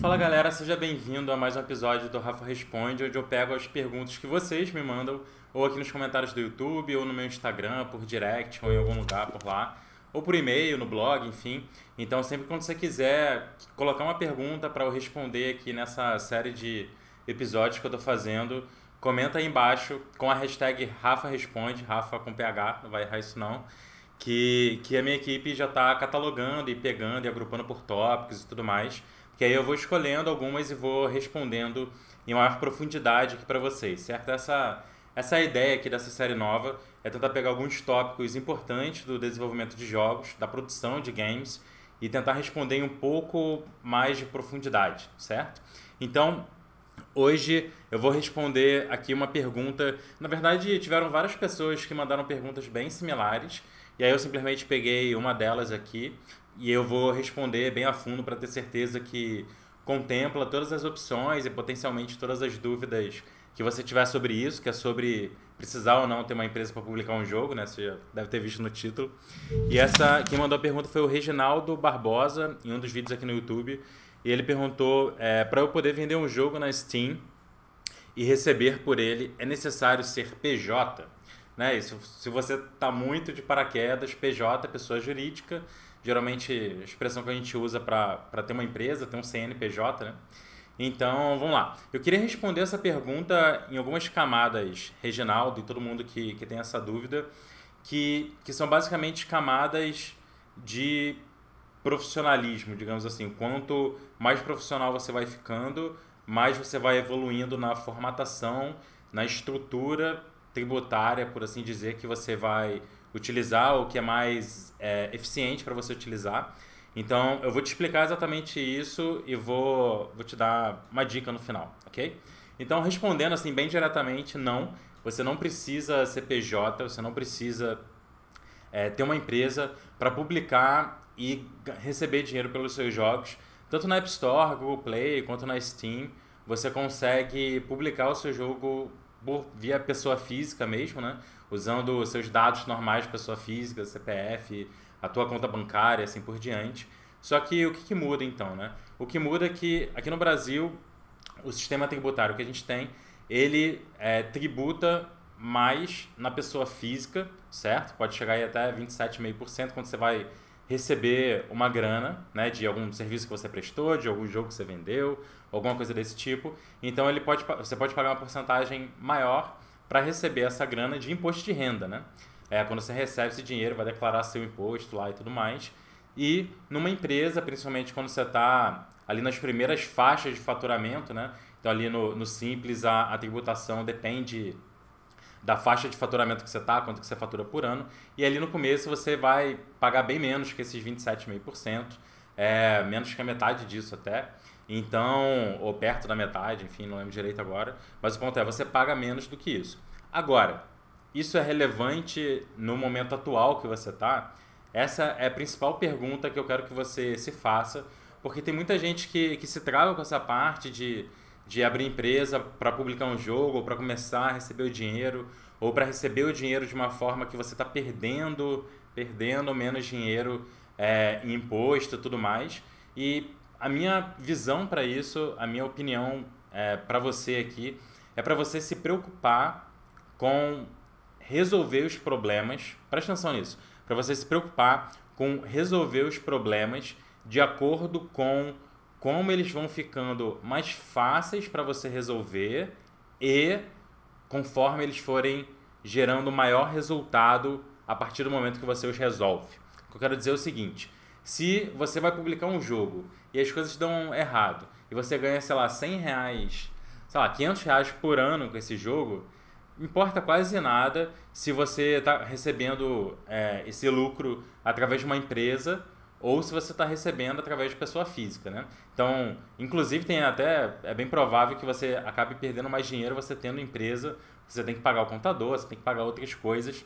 Fala galera, seja bem-vindo a mais um episódio do Rafa Responde, onde eu pego as perguntas que vocês me mandam, ou aqui nos comentários do YouTube, ou no meu Instagram, por direct, ou em algum lugar por lá, ou por e-mail, no blog, enfim. Então, sempre quando você quiser colocar uma pergunta para eu responder aqui nessa série de episódios que eu estou fazendo, comenta aí embaixo com a hashtag Rafa Responde, Rafa com PH, não vai errar isso não que, que a minha equipe já está catalogando e pegando e agrupando por tópicos e tudo mais que aí eu vou escolhendo algumas e vou respondendo em maior profundidade aqui para vocês, certo? Essa, essa ideia aqui dessa série nova é tentar pegar alguns tópicos importantes do desenvolvimento de jogos, da produção de games e tentar responder em um pouco mais de profundidade, certo? Então, Hoje eu vou responder aqui uma pergunta. Na verdade, tiveram várias pessoas que mandaram perguntas bem similares, e aí eu simplesmente peguei uma delas aqui e eu vou responder bem a fundo para ter certeza que contempla todas as opções e potencialmente todas as dúvidas que você tiver sobre isso, que é sobre precisar ou não ter uma empresa para publicar um jogo, né? Você já deve ter visto no título. E essa quem mandou a pergunta foi o Reginaldo Barbosa, em um dos vídeos aqui no YouTube. E ele perguntou: é, para eu poder vender um jogo na Steam e receber por ele, é necessário ser PJ? Né? se, se você está muito de paraquedas, PJ pessoa jurídica Geralmente a expressão que a gente usa para ter uma empresa, ter um CNPJ, né? Então, vamos lá. Eu queria responder essa pergunta em algumas camadas, Reginaldo e todo mundo que, que tem essa dúvida, que, que são basicamente camadas de profissionalismo, digamos assim. Quanto mais profissional você vai ficando, mais você vai evoluindo na formatação, na estrutura tributária, por assim dizer, que você vai utilizar o que é mais é, eficiente para você utilizar. Então, eu vou te explicar exatamente isso e vou, vou te dar uma dica no final, ok? Então, respondendo assim bem diretamente, não. Você não precisa ser PJ, você não precisa é, ter uma empresa para publicar e receber dinheiro pelos seus jogos. Tanto na App Store, Google Play, quanto na Steam, você consegue publicar o seu jogo por, via pessoa física mesmo, né? Usando seus dados normais de pessoa física, CPF, a tua conta bancária, assim por diante. Só que o que, que muda então, né? O que muda é que aqui no Brasil o sistema tributário que a gente tem, ele é, tributa mais na pessoa física, certo? Pode chegar aí até 27,5% quando você vai receber uma grana, né, de algum serviço que você prestou, de algum jogo que você vendeu, alguma coisa desse tipo. Então ele pode, você pode pagar uma porcentagem maior para receber essa grana de imposto de renda, né? É, quando você recebe esse dinheiro, vai declarar seu imposto lá e tudo mais. E numa empresa, principalmente quando você está ali nas primeiras faixas de faturamento, né? Então ali no, no simples a, a tributação depende da faixa de faturamento que você está, quanto que você fatura por ano. E ali no começo você vai pagar bem menos que esses 27,5%, é, menos que a metade disso até. Então, ou perto da metade, enfim, não lembro direito agora. Mas o ponto é, você paga menos do que isso. Agora, isso é relevante no momento atual que você está? Essa é a principal pergunta que eu quero que você se faça, porque tem muita gente que, que se trava com essa parte de de abrir empresa para publicar um jogo, ou para começar a receber o dinheiro, ou para receber o dinheiro de uma forma que você está perdendo, perdendo menos dinheiro é, em imposto e tudo mais. E a minha visão para isso, a minha opinião é, para você aqui, é para você se preocupar com resolver os problemas. Presta atenção nisso. Para você se preocupar com resolver os problemas de acordo com como eles vão ficando mais fáceis para você resolver e conforme eles forem gerando maior resultado a partir do momento que você os resolve. O que eu quero dizer é o seguinte: se você vai publicar um jogo e as coisas dão errado e você ganha, sei lá, 100 reais, sei lá, 500 reais por ano com esse jogo, importa quase nada se você está recebendo é, esse lucro através de uma empresa ou se você está recebendo através de pessoa física, né? Então, inclusive tem até é bem provável que você acabe perdendo mais dinheiro você tendo empresa, você tem que pagar o contador, você tem que pagar outras coisas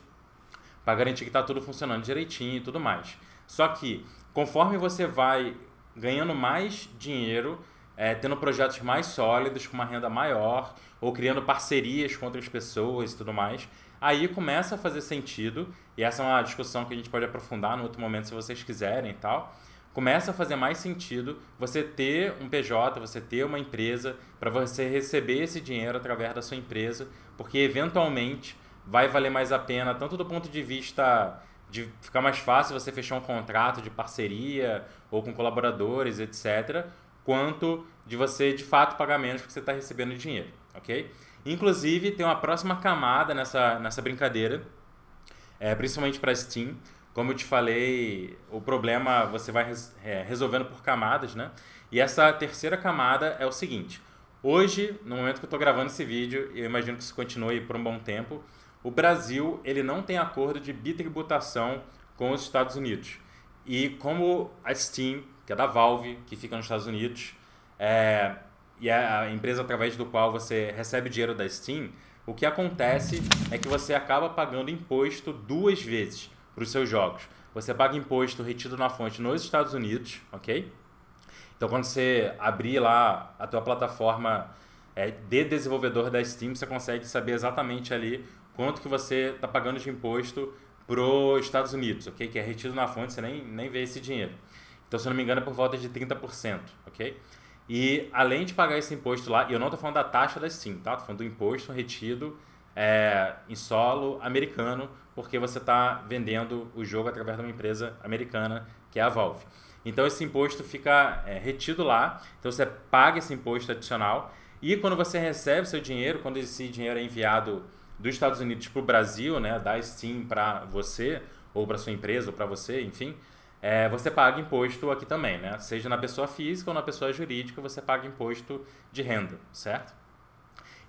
para garantir que está tudo funcionando direitinho e tudo mais. Só que conforme você vai ganhando mais dinheiro, é, tendo projetos mais sólidos, com uma renda maior, ou criando parcerias com outras pessoas e tudo mais, Aí começa a fazer sentido, e essa é uma discussão que a gente pode aprofundar no outro momento se vocês quiserem e tal. Começa a fazer mais sentido você ter um PJ, você ter uma empresa, para você receber esse dinheiro através da sua empresa, porque eventualmente vai valer mais a pena, tanto do ponto de vista de ficar mais fácil você fechar um contrato de parceria ou com colaboradores, etc., quanto de você de fato pagar menos porque você está recebendo dinheiro, ok? Inclusive, tem uma próxima camada nessa, nessa brincadeira, é, principalmente para Steam. Como eu te falei, o problema você vai res, é, resolvendo por camadas, né? E essa terceira camada é o seguinte. Hoje, no momento que eu estou gravando esse vídeo, eu imagino que isso continue por um bom tempo, o Brasil ele não tem acordo de bitributação com os Estados Unidos. E como a Steam, que é da Valve, que fica nos Estados Unidos, é, e é a empresa através do qual você recebe dinheiro da Steam, o que acontece é que você acaba pagando imposto duas vezes para os seus jogos. Você paga imposto retido na fonte nos Estados Unidos, ok? Então quando você abrir lá a tua plataforma é, de desenvolvedor da Steam, você consegue saber exatamente ali quanto que você está pagando de imposto para os Estados Unidos, ok? Que é retido na fonte, você nem, nem vê esse dinheiro. Então, se eu não me engano, é por volta de 30%, ok? E além de pagar esse imposto lá, e eu não estou falando da taxa da SIM, tá? estou falando do imposto retido é, em solo americano, porque você está vendendo o jogo através de uma empresa americana, que é a Valve. Então esse imposto fica é, retido lá, então você paga esse imposto adicional, e quando você recebe seu dinheiro, quando esse dinheiro é enviado dos Estados Unidos para o Brasil, né, da Steam para você, ou para sua empresa, ou para você, enfim, é, você paga imposto aqui também, né? Seja na pessoa física ou na pessoa jurídica, você paga imposto de renda, certo?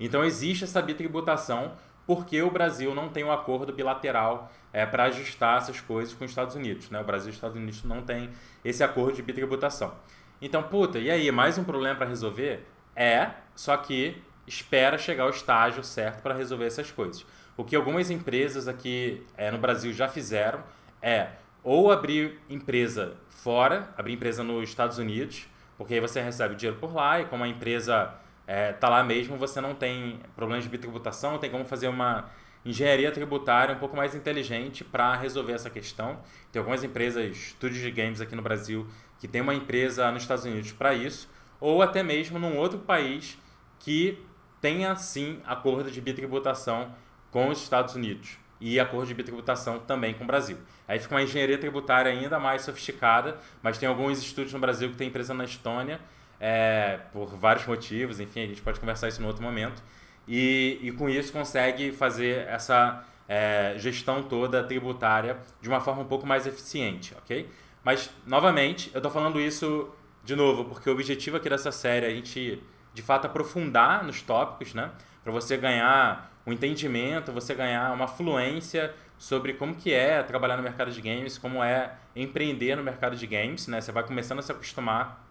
Então existe essa bitributação porque o Brasil não tem um acordo bilateral é, para ajustar essas coisas com os Estados Unidos. Né? O Brasil e os Estados Unidos não tem esse acordo de bitributação. Então, puta, e aí, mais um problema para resolver? É, só que espera chegar ao estágio certo para resolver essas coisas. O que algumas empresas aqui é, no Brasil já fizeram é ou abrir empresa fora, abrir empresa nos Estados Unidos, porque aí você recebe o dinheiro por lá e como a empresa está é, tá lá mesmo, você não tem problemas de bitributação, tem como fazer uma engenharia tributária um pouco mais inteligente para resolver essa questão. Tem algumas empresas, estúdios de games aqui no Brasil, que tem uma empresa nos Estados Unidos para isso, ou até mesmo num outro país que tenha sim acordo de bitributação com os Estados Unidos e acordo de bitributação também com o Brasil. Aí fica uma engenharia tributária ainda mais sofisticada, mas tem alguns estudos no Brasil que tem empresa na Estônia, é, por vários motivos, enfim, a gente pode conversar isso em outro momento. E, e com isso consegue fazer essa é, gestão toda tributária de uma forma um pouco mais eficiente, ok? Mas, novamente, eu estou falando isso de novo, porque o objetivo aqui dessa série é a gente, de fato, aprofundar nos tópicos, né? Para você ganhar um entendimento, você ganhar uma fluência sobre como que é trabalhar no mercado de games, como é empreender no mercado de games, né? Você vai começando a se acostumar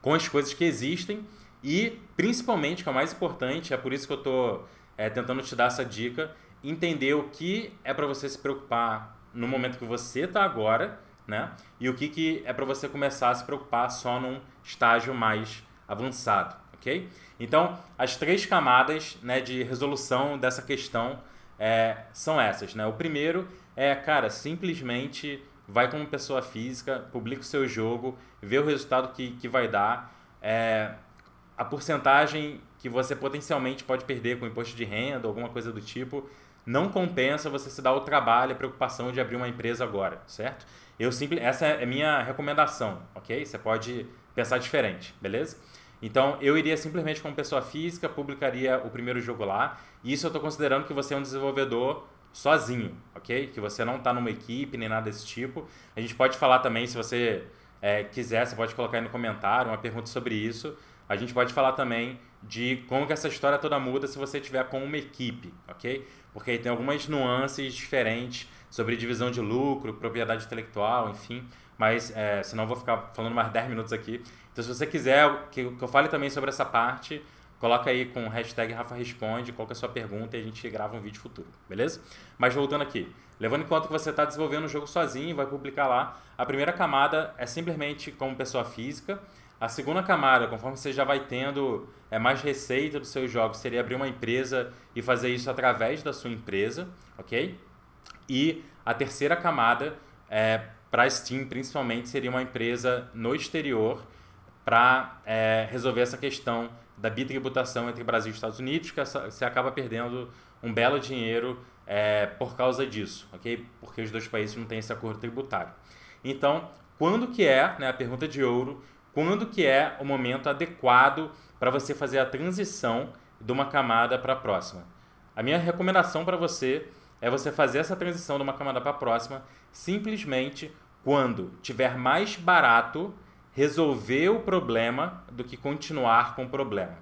com as coisas que existem e, principalmente, que é o mais importante, é por isso que eu estou é, tentando te dar essa dica, entender o que é para você se preocupar no momento que você está agora, né? E o que, que é para você começar a se preocupar só num estágio mais avançado ok? Então, as três camadas né, de resolução dessa questão é, são essas. Né? O primeiro é, cara, simplesmente vai como pessoa física, publica o seu jogo, vê o resultado que, que vai dar, é, a porcentagem que você potencialmente pode perder com imposto de renda, ou alguma coisa do tipo, não compensa você se dar o trabalho, a preocupação de abrir uma empresa agora, certo? Eu simples, essa é a minha recomendação, ok? Você pode pensar diferente, beleza? Então eu iria simplesmente como pessoa física, publicaria o primeiro jogo lá. E isso eu estou considerando que você é um desenvolvedor sozinho, ok? Que você não está numa equipe nem nada desse tipo. A gente pode falar também, se você é, quiser, você pode colocar aí no comentário uma pergunta sobre isso. A gente pode falar também de como que essa história toda muda se você tiver com uma equipe, ok? Porque aí tem algumas nuances diferentes sobre divisão de lucro, propriedade intelectual, enfim. Mas é, senão eu vou ficar falando mais 10 minutos aqui. Então, se você quiser que, eu fale também sobre essa parte, coloca aí com hashtag Rafa Responde, qual é a sua pergunta e a gente grava um vídeo futuro, beleza? Mas voltando aqui, levando em conta que você está desenvolvendo o um jogo sozinho e vai publicar lá, a primeira camada é simplesmente como pessoa física. A segunda camada, conforme você já vai tendo é, mais receita dos seus jogos, seria abrir uma empresa e fazer isso através da sua empresa, ok? E a terceira camada, é, para a Steam principalmente, seria uma empresa no exterior para é, resolver essa questão da bitributação entre Brasil e Estados Unidos, que você acaba perdendo um belo dinheiro é, por causa disso, ok? Porque os dois países não têm esse acordo tributário. Então, quando que é, né, a pergunta de ouro, quando que é o momento adequado para você fazer a transição de uma camada para a próxima? A minha recomendação para você é você fazer essa transição de uma camada para a próxima simplesmente quando tiver mais barato resolver o problema do que continuar com o problema.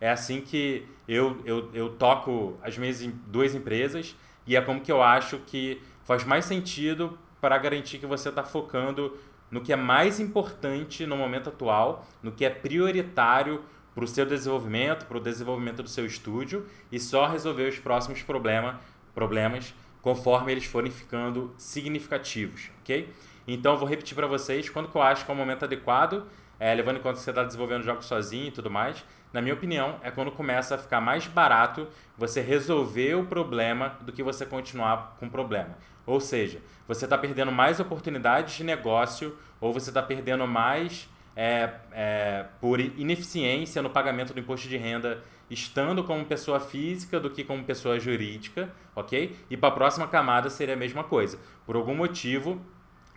É assim que eu, eu, eu toco as minhas duas empresas e é como que eu acho que faz mais sentido para garantir que você está focando no que é mais importante no momento atual, no que é prioritário para o seu desenvolvimento, para o desenvolvimento do seu estúdio e só resolver os próximos problemas problemas conforme eles forem ficando significativos, ok? Então, vou repetir para vocês quando que eu acho que é o momento adequado, é, levando em conta que você está desenvolvendo jogos sozinho e tudo mais. Na minha opinião, é quando começa a ficar mais barato você resolver o problema do que você continuar com o problema. Ou seja, você está perdendo mais oportunidades de negócio ou você está perdendo mais é, é, por ineficiência no pagamento do imposto de renda, estando como pessoa física do que como pessoa jurídica, ok? E para a próxima camada seria a mesma coisa. Por algum motivo,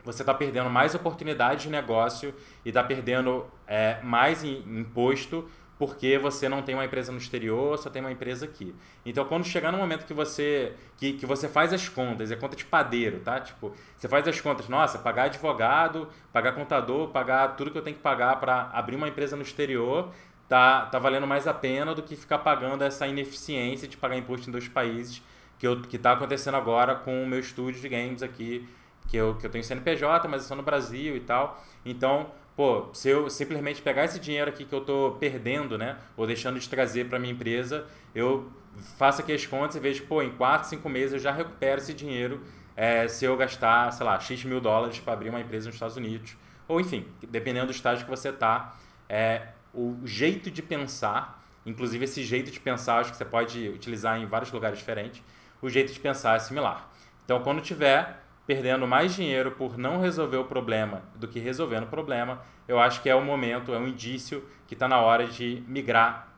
você está perdendo mais oportunidades de negócio e está perdendo é, mais imposto porque você não tem uma empresa no exterior, só tem uma empresa aqui. Então, quando chegar no momento que você que, que você faz as contas, é conta de padeiro, tá? Tipo, você faz as contas, nossa, pagar advogado, pagar contador, pagar tudo que eu tenho que pagar para abrir uma empresa no exterior, tá, tá valendo mais a pena do que ficar pagando essa ineficiência de pagar imposto em dois países que eu, que tá acontecendo agora com o meu estúdio de games aqui, que eu, que eu tenho CNPJ, mas só no Brasil e tal. Então, pô, se eu simplesmente pegar esse dinheiro aqui que eu estou perdendo, né, ou deixando de trazer para minha empresa, eu faço aqui as contas e vejo, pô, em 4, 5 meses eu já recupero esse dinheiro é, se eu gastar, sei lá, X mil dólares para abrir uma empresa nos Estados Unidos. Ou enfim, dependendo do estágio que você está, é, o jeito de pensar, inclusive esse jeito de pensar, acho que você pode utilizar em vários lugares diferentes, o jeito de pensar é similar. Então, quando tiver perdendo mais dinheiro por não resolver o problema do que resolvendo o problema, eu acho que é o momento, é um indício que está na hora de migrar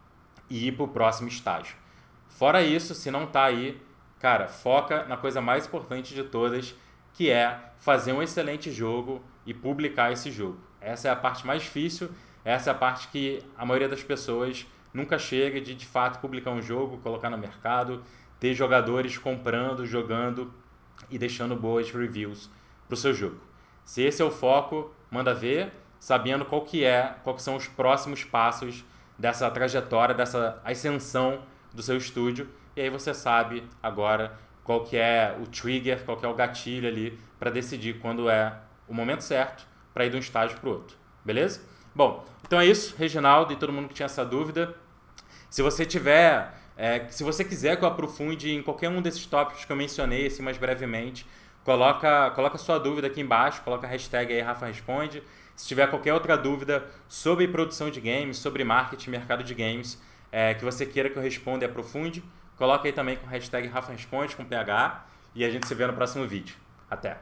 e ir para o próximo estágio. Fora isso, se não está aí, cara, foca na coisa mais importante de todas, que é fazer um excelente jogo e publicar esse jogo. Essa é a parte mais difícil, essa é a parte que a maioria das pessoas nunca chega de de fato publicar um jogo, colocar no mercado, ter jogadores comprando, jogando e deixando boas reviews para o seu jogo. Se esse é o foco, manda ver, sabendo qual que é, quais são os próximos passos dessa trajetória, dessa ascensão do seu estúdio, e aí você sabe agora qual que é o trigger, qual que é o gatilho ali para decidir quando é o momento certo para ir de um estágio para o outro, beleza? Bom, então é isso, Reginaldo e todo mundo que tinha essa dúvida. Se você tiver é, se você quiser que eu aprofunde em qualquer um desses tópicos que eu mencionei, assim, mais brevemente, coloca, coloca sua dúvida aqui embaixo, coloca a hashtag aí Rafa Responde. Se tiver qualquer outra dúvida sobre produção de games, sobre marketing, mercado de games, é, que você queira que eu responda e aprofunde, coloca aí também com a hashtag Rafa Responde, com PH, e a gente se vê no próximo vídeo. Até!